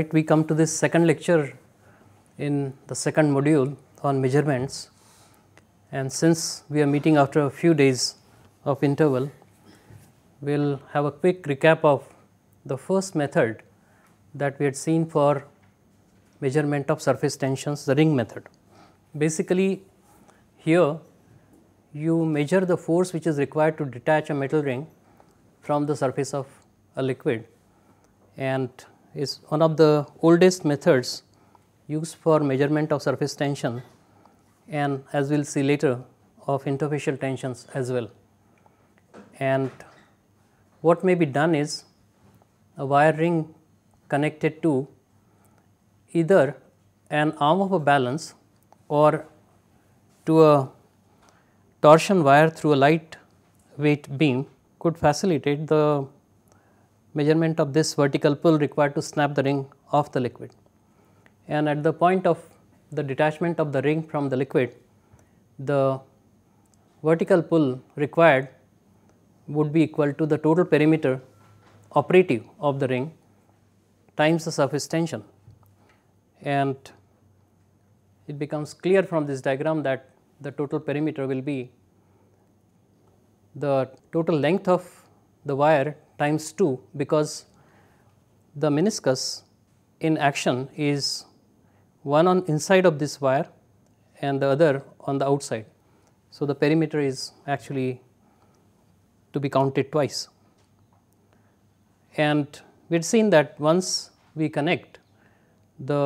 right we come to this second lecture in the second module on measurements and since we are meeting after a few days of interval we will have a quick recap of the first method that we had seen for measurement of surface tensions the ring method. Basically here you measure the force which is required to detach a metal ring from the surface of a liquid and is one of the oldest methods used for measurement of surface tension and as we will see later of interfacial tensions as well. And what may be done is a wire ring connected to either an arm of a balance or to a torsion wire through a light weight beam could facilitate the measurement of this vertical pull required to snap the ring off the liquid. And at the point of the detachment of the ring from the liquid, the vertical pull required would be equal to the total perimeter operative of the ring times the surface tension. And it becomes clear from this diagram that the total perimeter will be the total length of the wire times 2 because the meniscus in action is one on inside of this wire and the other on the outside. So, the perimeter is actually to be counted twice. And we had seen that once we connect the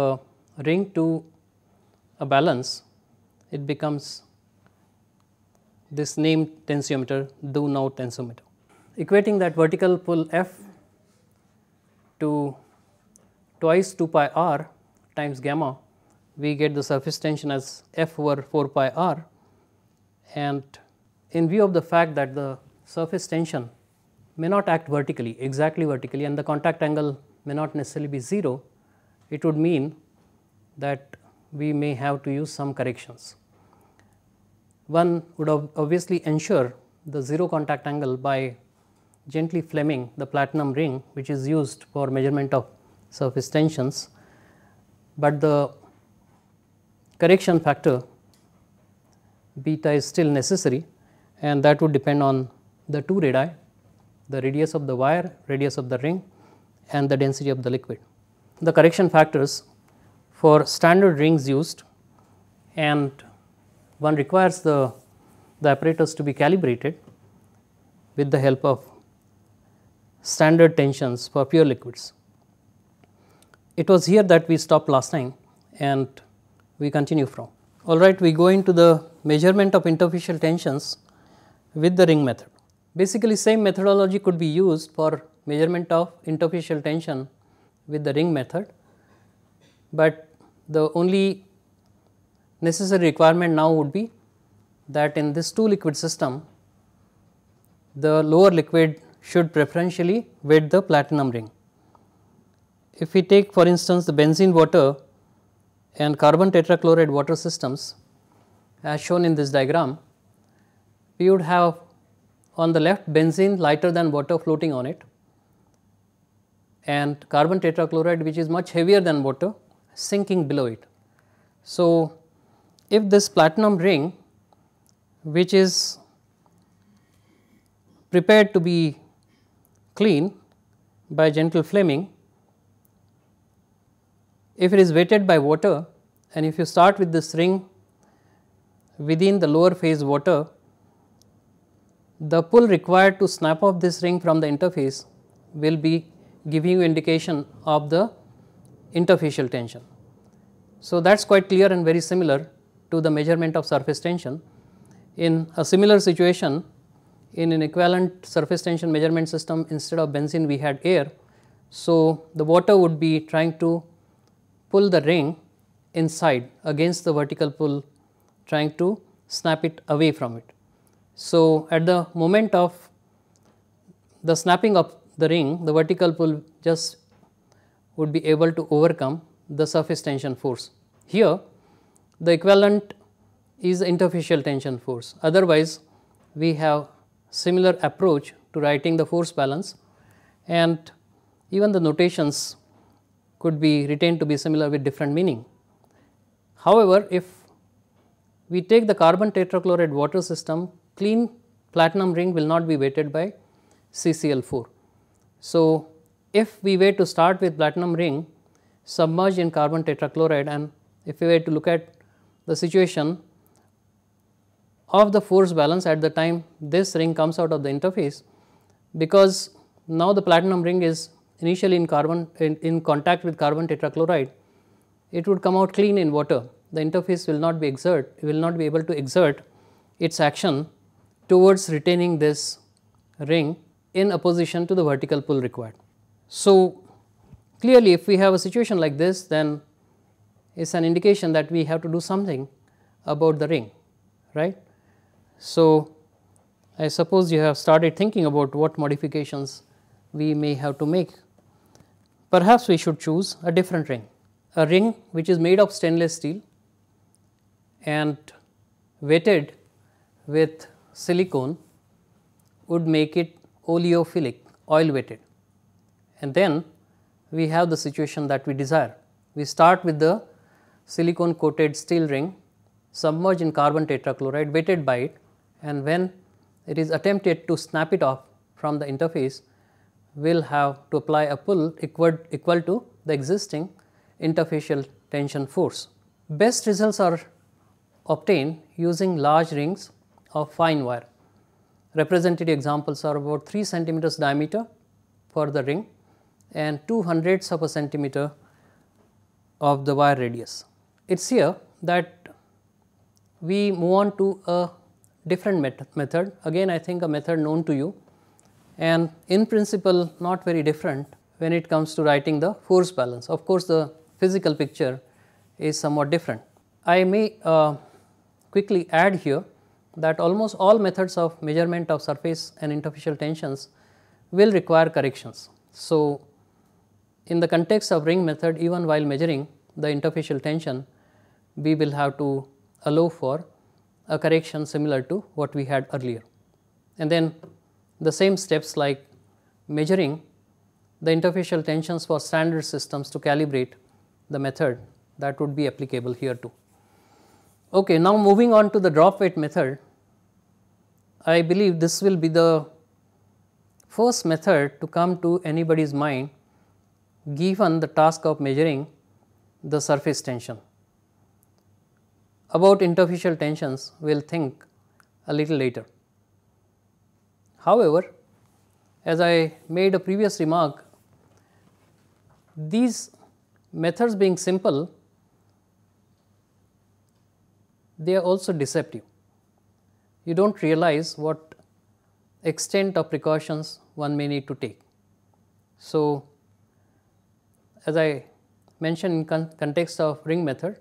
ring to a balance, it becomes this named tensiometer, do now tensiometer equating that vertical pull F to twice 2 pi r times gamma, we get the surface tension as F over 4 pi r and in view of the fact that the surface tension may not act vertically exactly vertically and the contact angle may not necessarily be 0, it would mean that we may have to use some corrections. One would obviously ensure the 0 contact angle by gently flaming the platinum ring which is used for measurement of surface tensions, but the correction factor beta is still necessary and that would depend on the two radii, the radius of the wire, radius of the ring and the density of the liquid. The correction factors for standard rings used and one requires the, the apparatus to be calibrated with the help of standard tensions for pure liquids. It was here that we stopped last time and we continue from. All right, we go into the measurement of interfacial tensions with the ring method. Basically same methodology could be used for measurement of interfacial tension with the ring method, but the only necessary requirement now would be that in this two liquid system the lower liquid should preferentially wet the platinum ring. If we take for instance the benzene water and carbon tetrachloride water systems as shown in this diagram, we would have on the left benzene lighter than water floating on it and carbon tetrachloride which is much heavier than water sinking below it. So, if this platinum ring which is prepared to be clean by gentle flaming, if it is wetted by water and if you start with this ring within the lower phase water, the pull required to snap off this ring from the interface will be giving you indication of the interfacial tension. So, that is quite clear and very similar to the measurement of surface tension. In a similar situation, in an equivalent surface tension measurement system instead of benzene we had air. So, the water would be trying to pull the ring inside against the vertical pull trying to snap it away from it. So, at the moment of the snapping of the ring the vertical pull just would be able to overcome the surface tension force. Here the equivalent is interfacial tension force otherwise we have similar approach to writing the force balance and even the notations could be retained to be similar with different meaning. However, if we take the carbon tetrachloride water system, clean platinum ring will not be weighted by CCl4. So, if we were to start with platinum ring submerged in carbon tetrachloride and if we were to look at the situation of the force balance at the time this ring comes out of the interface because now the platinum ring is initially in carbon in, in contact with carbon tetrachloride it would come out clean in water the interface will not be exert will not be able to exert its action towards retaining this ring in opposition to the vertical pull required. So, clearly if we have a situation like this then it is an indication that we have to do something about the ring right. So, I suppose you have started thinking about what modifications we may have to make. Perhaps we should choose a different ring, a ring which is made of stainless steel and weighted with silicone would make it oleophilic, oil weighted. And then we have the situation that we desire. We start with the silicone coated steel ring submerged in carbon tetrachloride weighted by it and when it is attempted to snap it off from the interface, we will have to apply a pull equal, equal to the existing interfacial tension force. Best results are obtained using large rings of fine wire. Representative examples are about 3 centimeters diameter for the ring and 2 hundredths of a centimeter of the wire radius. It is here that we move on to a different met method. Again, I think a method known to you and in principle not very different when it comes to writing the force balance. Of course, the physical picture is somewhat different. I may uh, quickly add here that almost all methods of measurement of surface and interfacial tensions will require corrections. So, in the context of ring method even while measuring the interfacial tension, we will have to allow for a correction similar to what we had earlier. And then the same steps like measuring the interfacial tensions for standard systems to calibrate the method that would be applicable here too. Okay, now moving on to the drop weight method, I believe this will be the first method to come to anybody's mind given the task of measuring the surface tension. About interfacial tensions we will think a little later. However, as I made a previous remark, these methods being simple, they are also deceptive. You do not realize what extent of precautions one may need to take. So, as I mentioned in con context of ring method,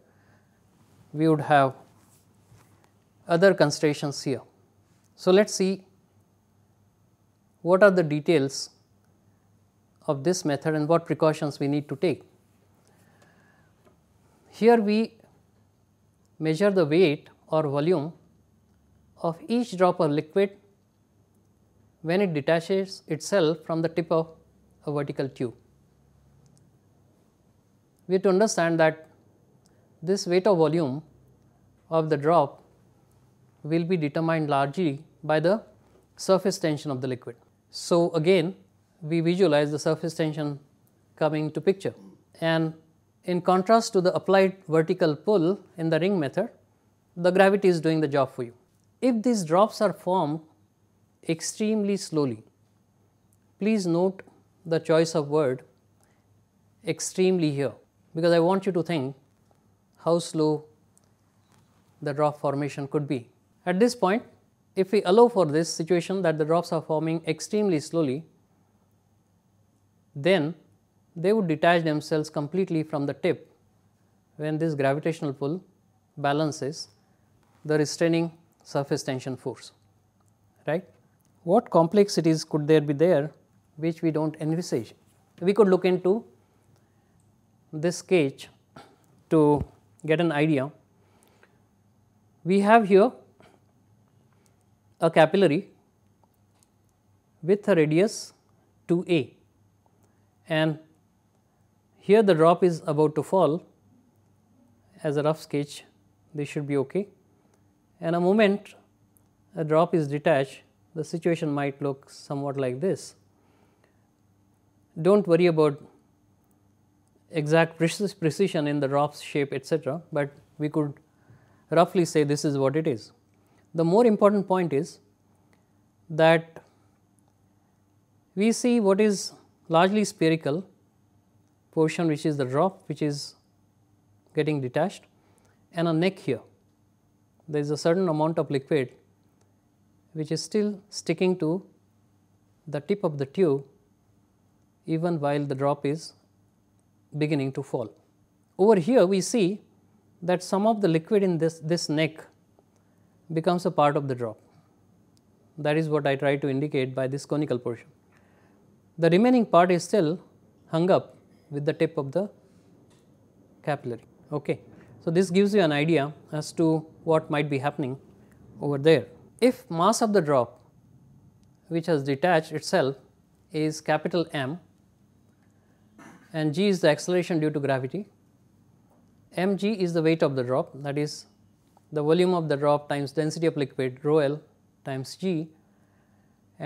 we would have other considerations here. So, let us see what are the details of this method and what precautions we need to take. Here we measure the weight or volume of each drop of liquid when it detaches itself from the tip of a vertical tube. We have to understand that this weight or volume of the drop will be determined largely by the surface tension of the liquid. So, again we visualize the surface tension coming to picture and in contrast to the applied vertical pull in the ring method, the gravity is doing the job for you. If these drops are formed extremely slowly, please note the choice of word extremely here because I want you to think how slow the drop formation could be. At this point, if we allow for this situation that the drops are forming extremely slowly, then they would detach themselves completely from the tip when this gravitational pull balances the restraining surface tension force, right. What complexities could there be there which we do not envisage? We could look into this cage to get an idea, we have here a capillary with a radius 2a and here the drop is about to fall as a rough sketch this should be okay and a moment a drop is detached the situation might look somewhat like this. Do not worry about exact precision in the drops shape etc., but we could roughly say this is what it is. The more important point is that we see what is largely spherical portion which is the drop which is getting detached and a neck here. There is a certain amount of liquid which is still sticking to the tip of the tube even while the drop is beginning to fall. Over here we see that some of the liquid in this, this neck becomes a part of the drop. That is what I try to indicate by this conical portion. The remaining part is still hung up with the tip of the capillary. Okay. So, this gives you an idea as to what might be happening over there. If mass of the drop which has detached itself is capital M and g is the acceleration due to gravity, mg is the weight of the drop that is the volume of the drop times density of liquid rho l times g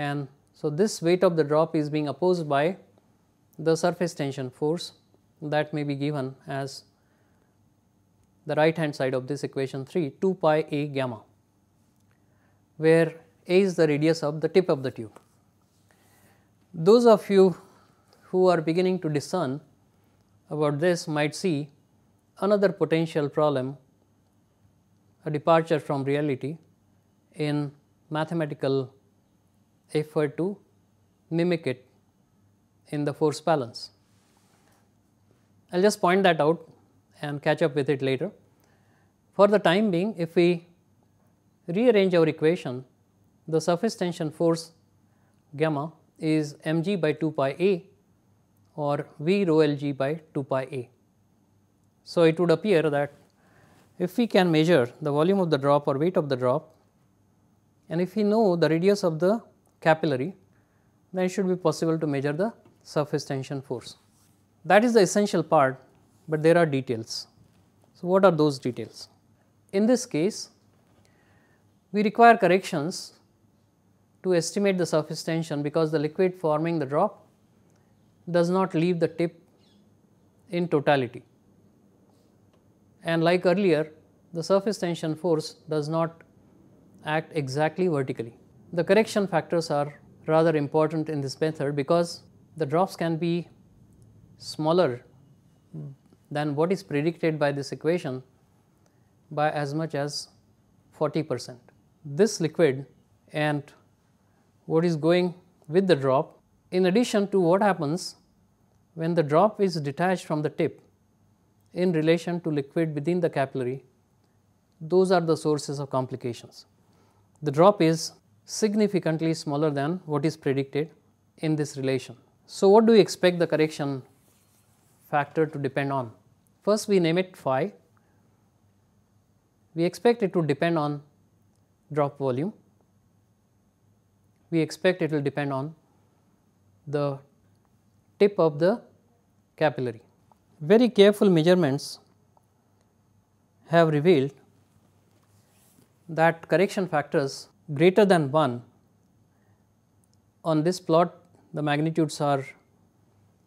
and so this weight of the drop is being opposed by the surface tension force that may be given as the right hand side of this equation 3 2 pi a gamma where a is the radius of the tip of the tube. Those of you who are beginning to discern about this might see another potential problem, a departure from reality in mathematical effort to mimic it in the force balance. I will just point that out and catch up with it later. For the time being, if we rearrange our equation, the surface tension force gamma is mg by 2 pi a or V rho L G by 2 pi A. So, it would appear that if we can measure the volume of the drop or weight of the drop and if we know the radius of the capillary then it should be possible to measure the surface tension force. That is the essential part, but there are details. So, what are those details? In this case, we require corrections to estimate the surface tension because the liquid forming the drop does not leave the tip in totality. And like earlier, the surface tension force does not act exactly vertically. The correction factors are rather important in this method because the drops can be smaller than what is predicted by this equation by as much as 40 percent. This liquid and what is going with the drop in addition to what happens when the drop is detached from the tip in relation to liquid within the capillary, those are the sources of complications. The drop is significantly smaller than what is predicted in this relation. So, what do we expect the correction factor to depend on? First we name it phi, we expect it to depend on drop volume, we expect it will depend on the tip of the capillary. Very careful measurements have revealed that correction factors greater than 1 on this plot the magnitudes are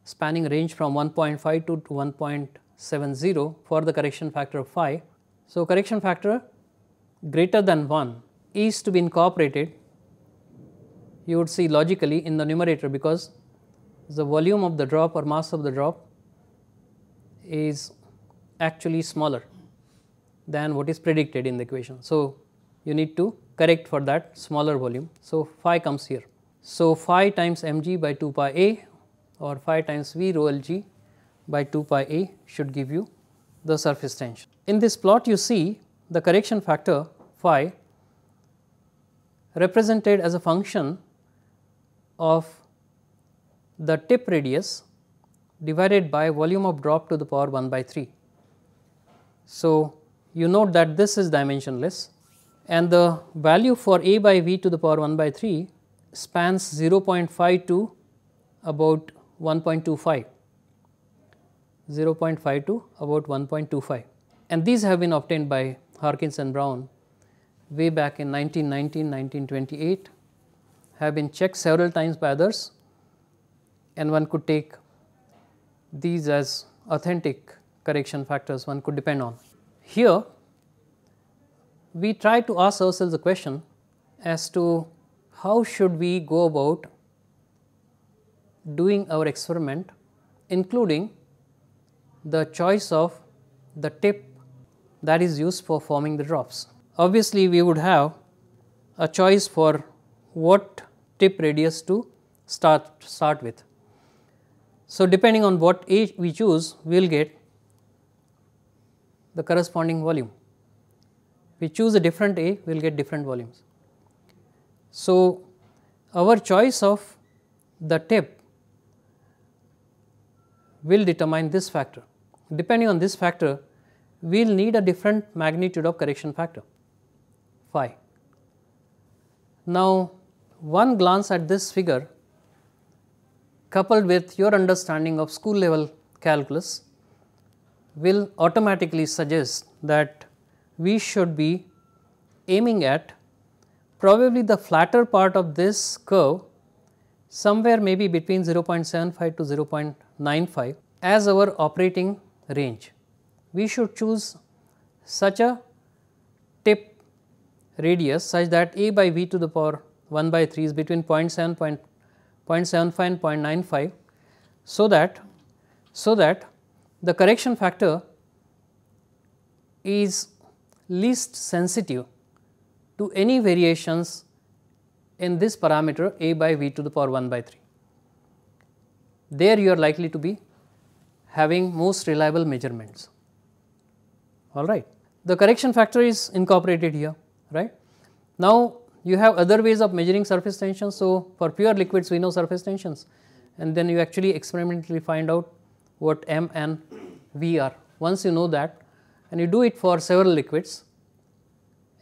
spanning range from 1.52 to 1.70 for the correction factor of phi. So, correction factor greater than 1 is to be incorporated you would see logically in the numerator because the volume of the drop or mass of the drop is actually smaller than what is predicted in the equation. So, you need to correct for that smaller volume. So, phi comes here. So, phi times mg by 2 pi a or phi times v rho lg by 2 pi a should give you the surface tension. In this plot you see the correction factor phi represented as a function of the tip radius divided by volume of drop to the power 1 by 3. So, you note that this is dimensionless and the value for a by v to the power 1 by 3 spans 0.5 to about 1.25, 0.5 to about 1.25 and these have been obtained by Harkins and Brown way back in 1919, 1928 have been checked several times by others and one could take these as authentic correction factors one could depend on. Here we try to ask ourselves a question as to how should we go about doing our experiment including the choice of the tip that is used for forming the drops. Obviously, we would have a choice for what tip radius to start, start with. So, depending on what A we choose, we will get the corresponding volume. We choose a different A, we will get different volumes. So, our choice of the tip will determine this factor. Depending on this factor, we will need a different magnitude of correction factor phi. Now, one glance at this figure coupled with your understanding of school level calculus will automatically suggest that we should be aiming at probably the flatter part of this curve somewhere maybe between 0.75 to 0.95 as our operating range. We should choose such a tip radius such that a by v to the power 1 by 3 is between 0.7, 0.75 and 0.95. So that, so that the correction factor is least sensitive to any variations in this parameter a by v to the power 1 by 3. There you are likely to be having most reliable measurements, all right. The correction factor is incorporated here, right. Now, you have other ways of measuring surface tension. So, for pure liquids we know surface tensions and then you actually experimentally find out what M and V are. Once you know that and you do it for several liquids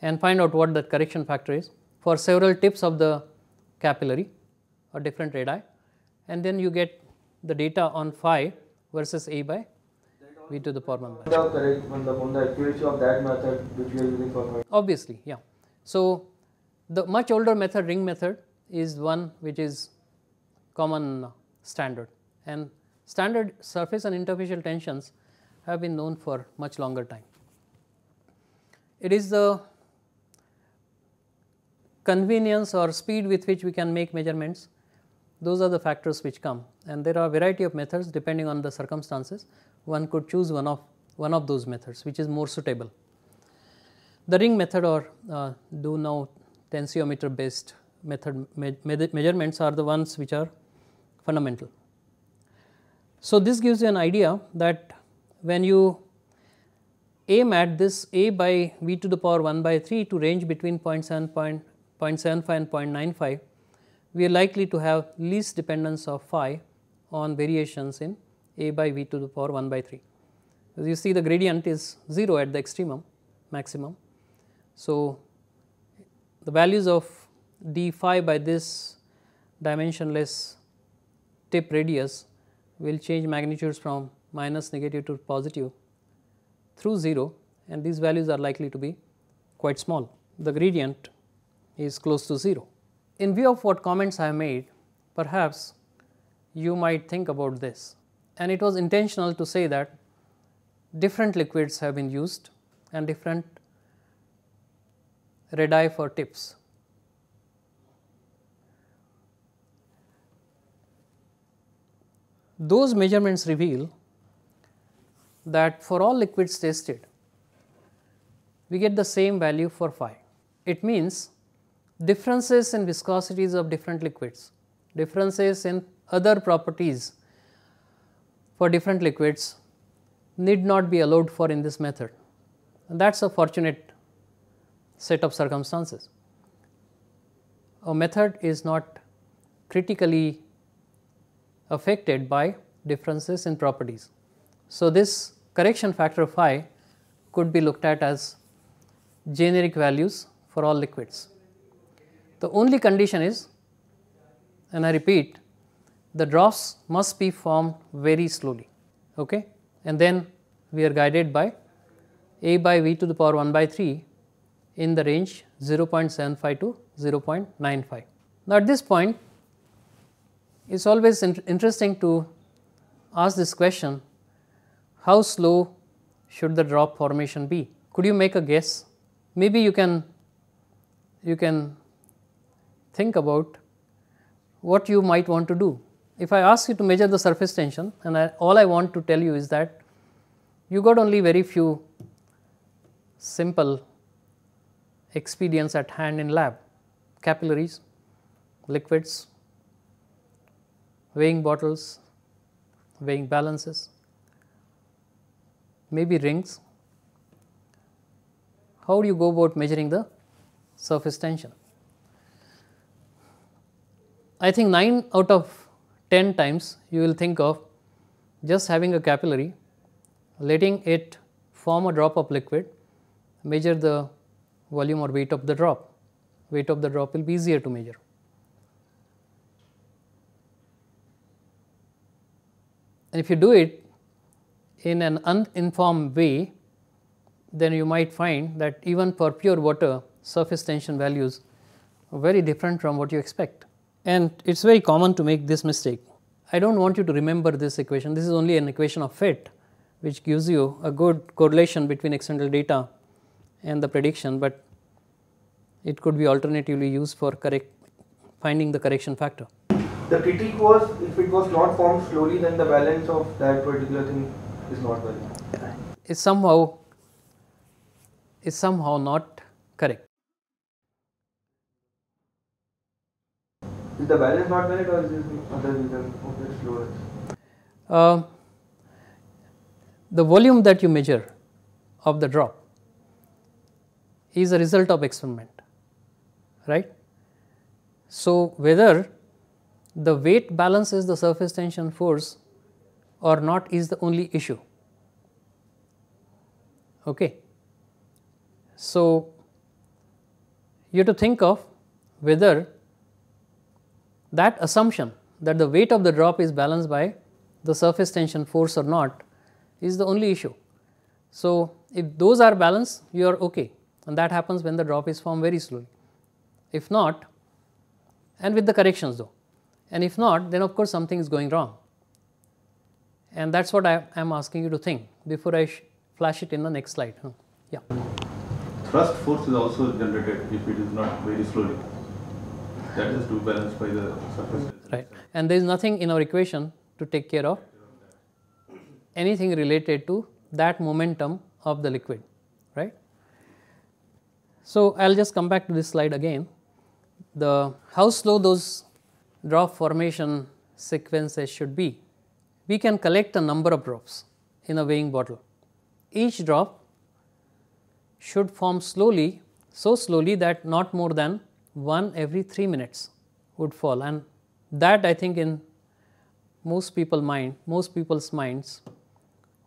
and find out what the correction factor is for several tips of the capillary or different radii and then you get the data on phi versus A by V to the power 1 by. Obviously, yeah. So, the much older method ring method is one which is common standard and standard surface and interfacial tensions have been known for much longer time. It is the convenience or speed with which we can make measurements those are the factors which come and there are variety of methods depending on the circumstances one could choose one of one of those methods which is more suitable. The ring method or uh, do now tensiometer based method me measurements are the ones which are fundamental. So, this gives you an idea that when you aim at this a by v to the power 1 by 3 to range between 0.75 and 0.95, we are likely to have least dependence of phi on variations in a by v to the power 1 by 3. As you see the gradient is 0 at the extremum maximum. So, the values of d phi by this dimensionless tip radius will change magnitudes from minus negative to positive through 0 and these values are likely to be quite small. The gradient is close to 0. In view of what comments I have made, perhaps you might think about this and it was intentional to say that different liquids have been used and different red eye for tips. Those measurements reveal that for all liquids tested, we get the same value for phi. It means differences in viscosities of different liquids, differences in other properties for different liquids need not be allowed for in this method. That is a fortunate set of circumstances. A method is not critically affected by differences in properties. So, this correction factor phi could be looked at as generic values for all liquids. The only condition is and I repeat the drops must be formed very slowly okay? and then we are guided by a by v to the power 1 by 3 in the range 0.75 to 0.95. Now, at this point it is always in interesting to ask this question how slow should the drop formation be? Could you make a guess? Maybe you can you can think about what you might want to do. If I ask you to measure the surface tension and I, all I want to tell you is that you got only very few simple experience at hand in lab, capillaries, liquids, weighing bottles, weighing balances, maybe rings. How do you go about measuring the surface tension? I think 9 out of 10 times you will think of just having a capillary, letting it form a drop of liquid, measure the volume or weight of the drop, weight of the drop will be easier to measure. And if you do it in an uninformed way, then you might find that even for pure water surface tension values are very different from what you expect. And it is very common to make this mistake. I do not want you to remember this equation, this is only an equation of fit which gives you a good correlation between external data and the prediction, but it could be alternatively used for correct finding the correction factor. The critique was if it was not formed slowly then the balance of that particular thing is not valid. Is somehow is somehow not correct. Is the balance not valid or is there other reason of the slowness? Uh, the volume that you measure of the drop is a result of experiment, right. So, whether the weight balances the surface tension force or not is the only issue. Okay. So, you have to think of whether that assumption that the weight of the drop is balanced by the surface tension force or not is the only issue. So, if those are balanced you are okay and that happens when the drop is formed very slowly. If not and with the corrections though and if not then of course something is going wrong and that is what I am asking you to think before I flash it in the next slide. Yeah. Thrust force is also generated if it is not very slowly that is to balance by the surface. Right and there is nothing in our equation to take care of anything related to that momentum of the liquid right. So, I will just come back to this slide again. The how slow those drop formation sequences should be. We can collect a number of drops in a weighing bottle. Each drop should form slowly, so slowly that not more than one every 3 minutes would fall and that I think in most mind, most people's minds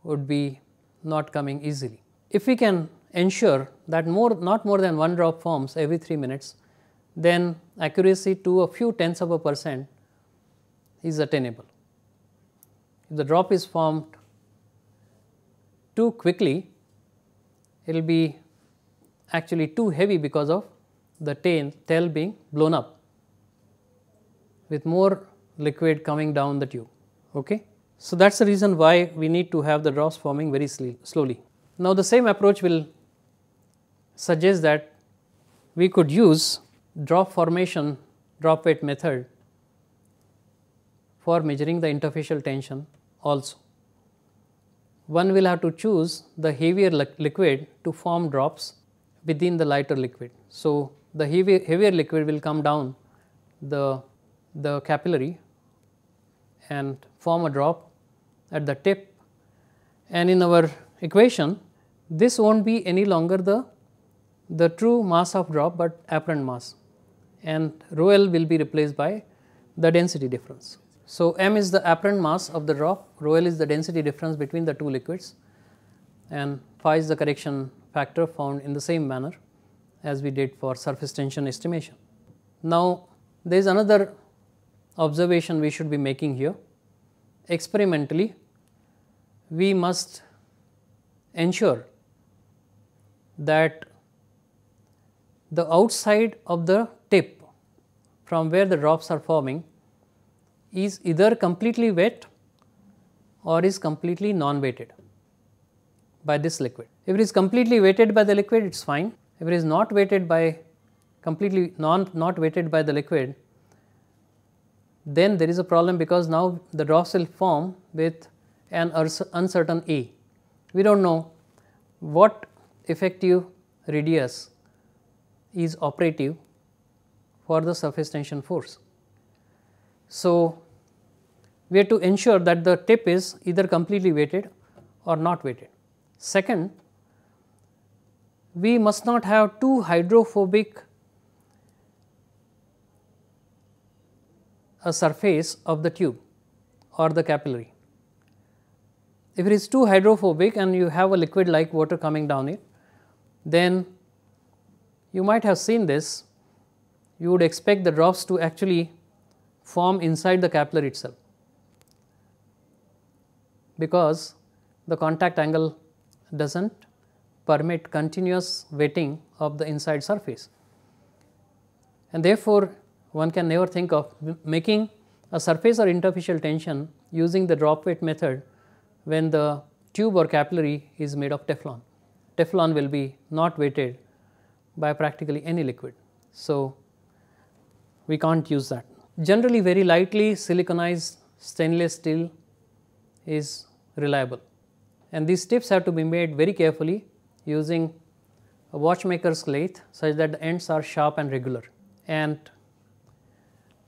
would be not coming easily. If we can ensure that more not more than one drop forms every 3 minutes, then accuracy to a few tenths of a percent is attainable. If the drop is formed too quickly, it will be actually too heavy because of the tail, tail being blown up with more liquid coming down the tube. Okay? So, that is the reason why we need to have the drops forming very slowly. Now, the same approach will suggests that we could use drop formation drop weight method for measuring the interfacial tension also. One will have to choose the heavier li liquid to form drops within the lighter liquid. So, the heavy, heavier liquid will come down the, the capillary and form a drop at the tip and in our equation this will not be any longer the the true mass of drop, but apparent mass and rho L will be replaced by the density difference. So, m is the apparent mass of the drop, rho L is the density difference between the two liquids and phi is the correction factor found in the same manner as we did for surface tension estimation. Now, there is another observation we should be making here. Experimentally, we must ensure that the outside of the tip from where the drops are forming is either completely wet or is completely non-weighted by this liquid. If it is completely weighted by the liquid, it is fine. If it is not weighted by completely non not weighted by the liquid, then there is a problem because now the drops will form with an uncertain A. We do not know what effective radius is operative for the surface tension force. So, we have to ensure that the tip is either completely weighted or not weighted. Second, we must not have too hydrophobic a surface of the tube or the capillary. If it is too hydrophobic and you have a liquid like water coming down it, then you might have seen this, you would expect the drops to actually form inside the capillary itself, because the contact angle does not permit continuous wetting of the inside surface. And therefore, one can never think of making a surface or interfacial tension using the drop weight method when the tube or capillary is made of Teflon. Teflon will be not weighted by practically any liquid. So we can't use that. Generally very lightly siliconized stainless steel is reliable and these tips have to be made very carefully using a watchmaker's lathe such that the ends are sharp and regular and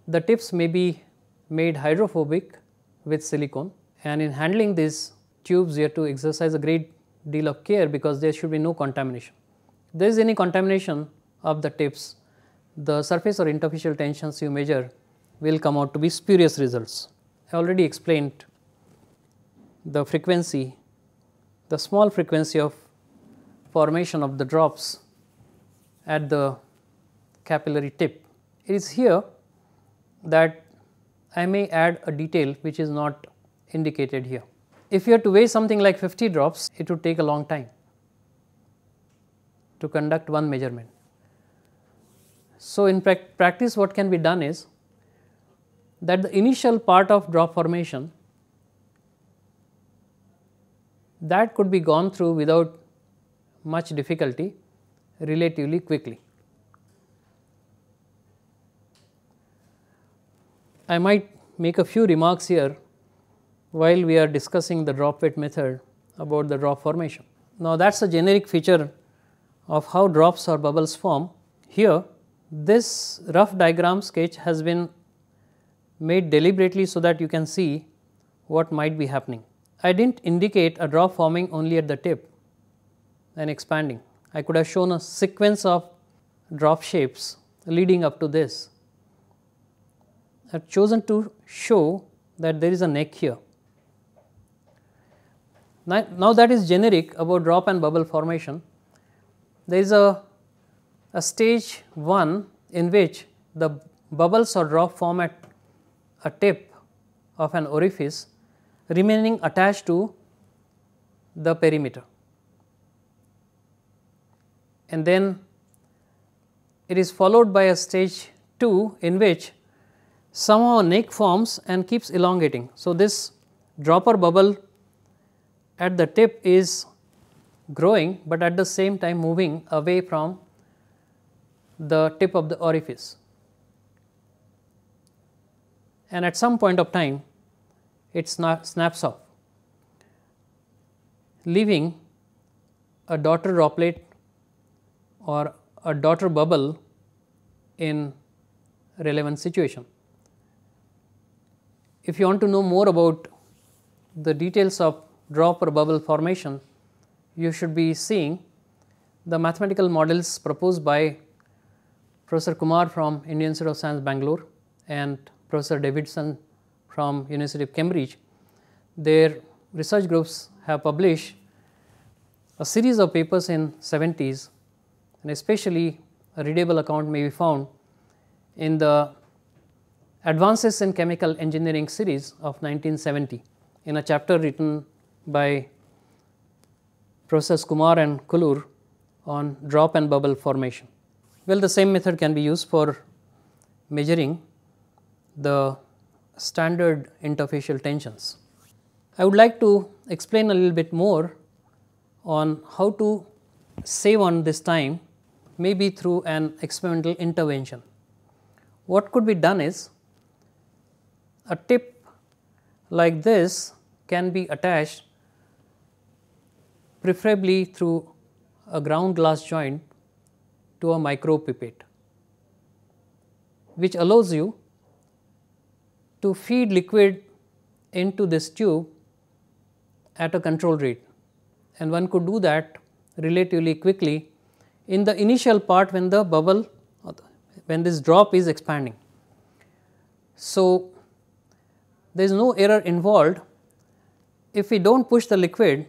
the tips may be made hydrophobic with silicone and in handling these tubes you have to exercise a great deal of care because there should be no contamination there is any contamination of the tips, the surface or interfacial tensions you measure will come out to be spurious results. I already explained the frequency, the small frequency of formation of the drops at the capillary tip. It is here that I may add a detail which is not indicated here. If you are to weigh something like 50 drops, it would take a long time to conduct one measurement. So, in practice what can be done is that the initial part of drop formation that could be gone through without much difficulty relatively quickly. I might make a few remarks here while we are discussing the drop weight method about the drop formation. Now, that is a generic feature of how drops or bubbles form. Here this rough diagram sketch has been made deliberately so that you can see what might be happening. I did not indicate a drop forming only at the tip and expanding. I could have shown a sequence of drop shapes leading up to this. I have chosen to show that there is a neck here. Now, now that is generic about drop and bubble formation, there is a, a stage 1 in which the bubbles or drop form at a tip of an orifice remaining attached to the perimeter. And then it is followed by a stage 2 in which somehow a neck forms and keeps elongating. So, this dropper bubble at the tip is growing but at the same time moving away from the tip of the orifice. And at some point of time it snaps off leaving a daughter droplet or a daughter bubble in relevant situation. If you want to know more about the details of drop or bubble formation, you should be seeing the mathematical models proposed by Professor Kumar from Indian Institute of Science Bangalore and Professor Davidson from University of Cambridge. Their research groups have published a series of papers in 70s and especially a readable account may be found in the Advances in Chemical Engineering series of 1970 in a chapter written by Professors Kumar and Kulur on drop and bubble formation. Well, the same method can be used for measuring the standard interfacial tensions. I would like to explain a little bit more on how to save on this time maybe through an experimental intervention. What could be done is a tip like this can be attached preferably through a ground glass joint to a micro pipette, which allows you to feed liquid into this tube at a controlled rate and one could do that relatively quickly in the initial part when the bubble when this drop is expanding. So, there is no error involved if we do not push the liquid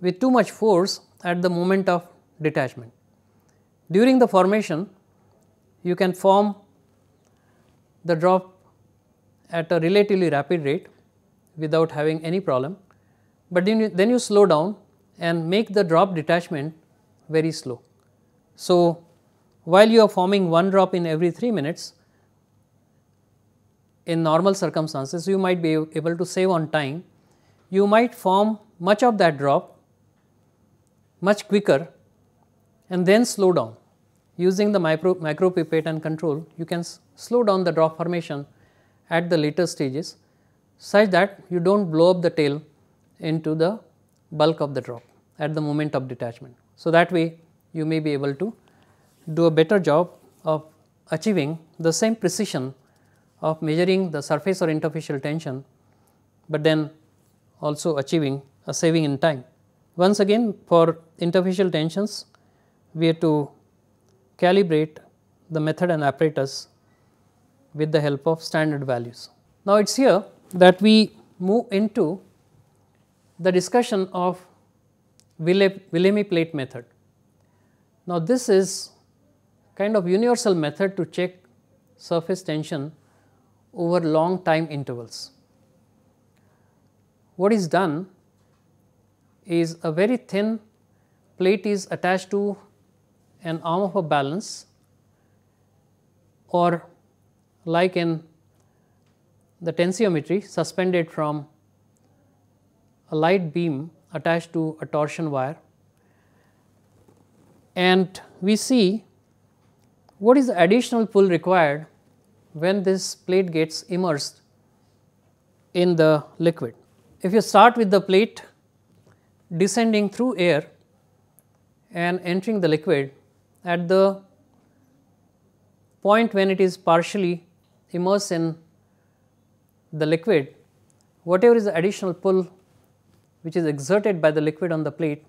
with too much force at the moment of detachment. During the formation, you can form the drop at a relatively rapid rate without having any problem, but then you, then you slow down and make the drop detachment very slow. So, while you are forming one drop in every 3 minutes, in normal circumstances you might be able to save on time, you might form much of that drop much quicker and then slow down. Using the micro, pipette and control, you can slow down the drop formation at the later stages such that you do not blow up the tail into the bulk of the drop at the moment of detachment. So, that way you may be able to do a better job of achieving the same precision of measuring the surface or interfacial tension, but then also achieving a saving in time. Once again for interfacial tensions, we have to calibrate the method and apparatus with the help of standard values. Now, it is here that we move into the discussion of Willemi plate method. Now, this is kind of universal method to check surface tension over long time intervals. What is done is a very thin plate is attached to an arm of a balance or like in the tensiometry suspended from a light beam attached to a torsion wire and we see what is the additional pull required when this plate gets immersed in the liquid. If you start with the plate descending through air and entering the liquid at the point when it is partially immersed in the liquid, whatever is the additional pull which is exerted by the liquid on the plate,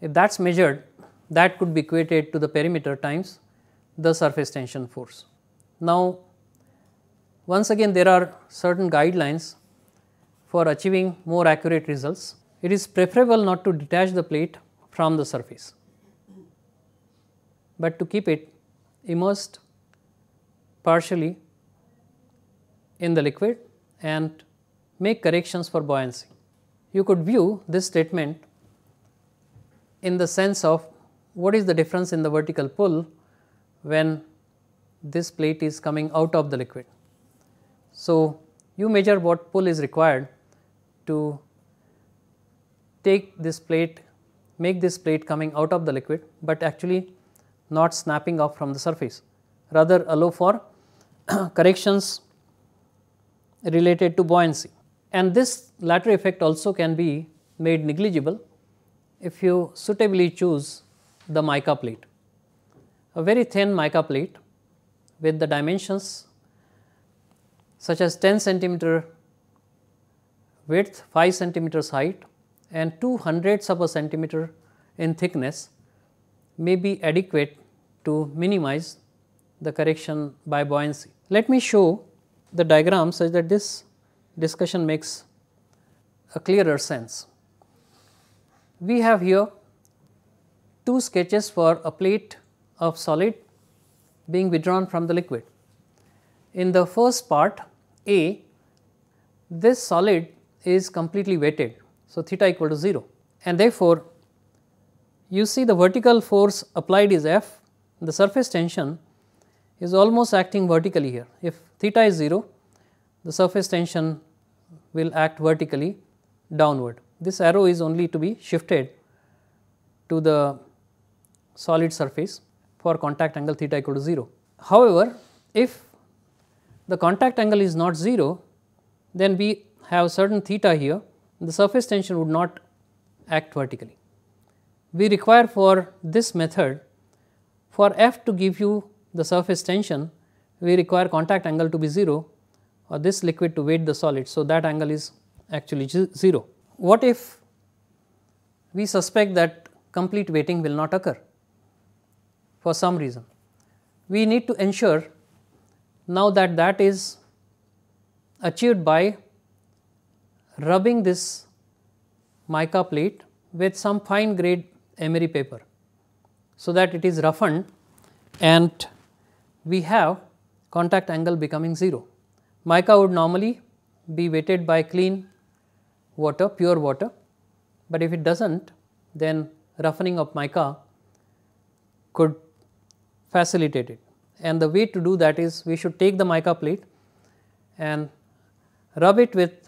if that is measured that could be equated to the perimeter times the surface tension force. Now, once again there are certain guidelines for achieving more accurate results it is preferable not to detach the plate from the surface, but to keep it immersed partially in the liquid and make corrections for buoyancy. You could view this statement in the sense of what is the difference in the vertical pull when this plate is coming out of the liquid. So, you measure what pull is required to take this plate, make this plate coming out of the liquid, but actually not snapping off from the surface. Rather allow for corrections related to buoyancy. And this latter effect also can be made negligible if you suitably choose the mica plate. A very thin mica plate with the dimensions such as 10 centimeter width, 5 centimeters height and 2 hundredths of a centimeter in thickness may be adequate to minimize the correction by buoyancy. Let me show the diagram such that this discussion makes a clearer sense. We have here two sketches for a plate of solid being withdrawn from the liquid. In the first part A, this solid is completely wetted so, theta equal to 0 and therefore, you see the vertical force applied is F, the surface tension is almost acting vertically here. If theta is 0, the surface tension will act vertically downward. This arrow is only to be shifted to the solid surface for contact angle theta equal to 0. However, if the contact angle is not 0, then we have certain theta here the surface tension would not act vertically. We require for this method for F to give you the surface tension, we require contact angle to be 0 or this liquid to weight the solid. So, that angle is actually 0. What if we suspect that complete weighting will not occur for some reason? We need to ensure now that that is achieved by rubbing this mica plate with some fine grade emery paper so that it is roughened and we have contact angle becoming 0. Mica would normally be wetted by clean water, pure water, but if it does not then roughening of mica could facilitate it. And the way to do that is we should take the mica plate and rub it with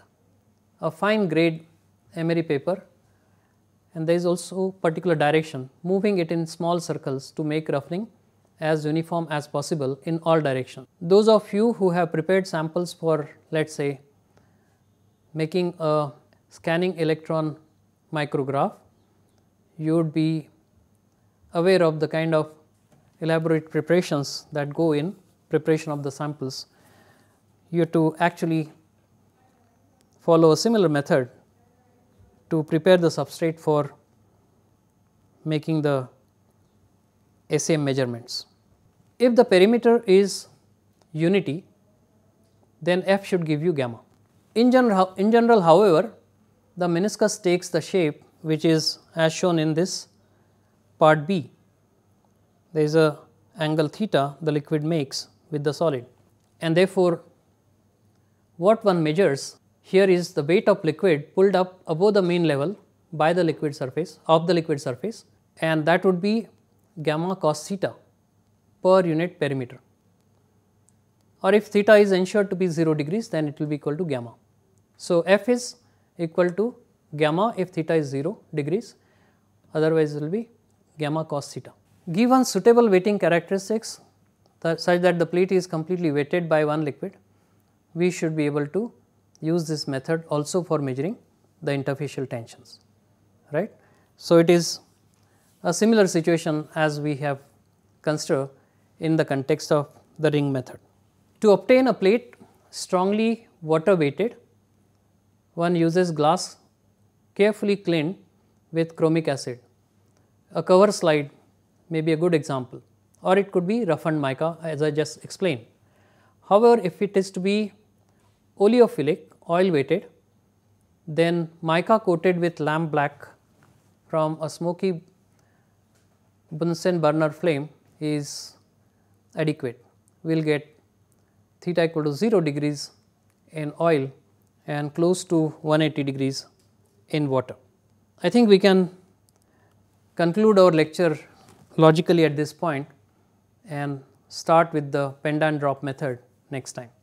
a fine grade emery paper and there is also particular direction moving it in small circles to make roughening as uniform as possible in all direction. Those of you who have prepared samples for let us say making a scanning electron micrograph, you would be aware of the kind of elaborate preparations that go in preparation of the samples. You have to actually follow a similar method to prepare the substrate for making the SAM measurements. If the perimeter is unity, then F should give you gamma. In general, in general however, the meniscus takes the shape which is as shown in this part B. There is a angle theta the liquid makes with the solid and therefore, what one measures here is the weight of liquid pulled up above the mean level by the liquid surface of the liquid surface and that would be gamma cos theta per unit perimeter or if theta is ensured to be 0 degrees then it will be equal to gamma. So, f is equal to gamma if theta is 0 degrees otherwise it will be gamma cos theta. Given suitable weighting characteristics such that the plate is completely weighted by one liquid, we should be able to use this method also for measuring the interfacial tensions, right. So, it is a similar situation as we have considered in the context of the ring method. To obtain a plate strongly water weighted, one uses glass carefully cleaned with chromic acid. A cover slide may be a good example or it could be roughened mica as I just explained. However, if it is to be oleophilic oil weighted, then mica coated with lamp black from a smoky Bunsen burner flame is adequate. We will get theta equal to 0 degrees in oil and close to 180 degrees in water. I think we can conclude our lecture logically at this point and start with the pendant drop method next time.